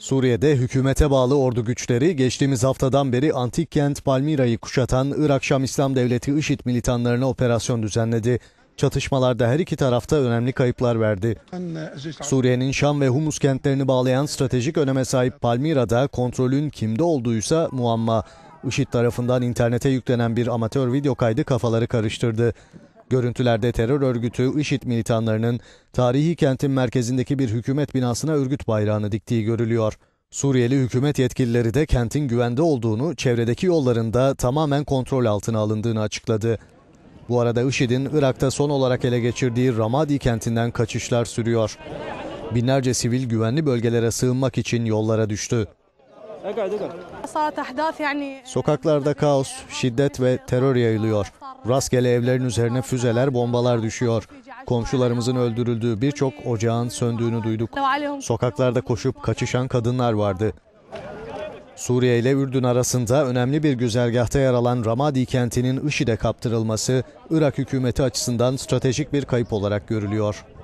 Suriye'de hükümete bağlı ordu güçleri geçtiğimiz haftadan beri antik kent Palmira'yı kuşatan Irak Şam İslam Devleti IŞİD militanlarına operasyon düzenledi. Çatışmalarda her iki tarafta önemli kayıplar verdi. Suriye'nin Şam ve Humus kentlerini bağlayan stratejik öneme sahip Palmira'da kontrolün kimde olduğuysa muamma. IŞİD tarafından internete yüklenen bir amatör video kaydı kafaları karıştırdı. Görüntülerde terör örgütü IŞİD militanlarının tarihi kentin merkezindeki bir hükümet binasına örgüt bayrağını diktiği görülüyor. Suriyeli hükümet yetkilileri de kentin güvende olduğunu, çevredeki yollarında tamamen kontrol altına alındığını açıkladı. Bu arada IŞİD'in Irak'ta son olarak ele geçirdiği Ramadi kentinden kaçışlar sürüyor. Binlerce sivil güvenli bölgelere sığınmak için yollara düştü. Sokaklarda kaos, şiddet ve terör yayılıyor. Rastgele evlerin üzerine füzeler, bombalar düşüyor. Komşularımızın öldürüldüğü birçok ocağın söndüğünü duyduk. Sokaklarda koşup kaçışan kadınlar vardı. Suriye ile Ürdün arasında önemli bir güzergahta yer alan Ramadi kentinin IŞİD'e kaptırılması Irak hükümeti açısından stratejik bir kayıp olarak görülüyor.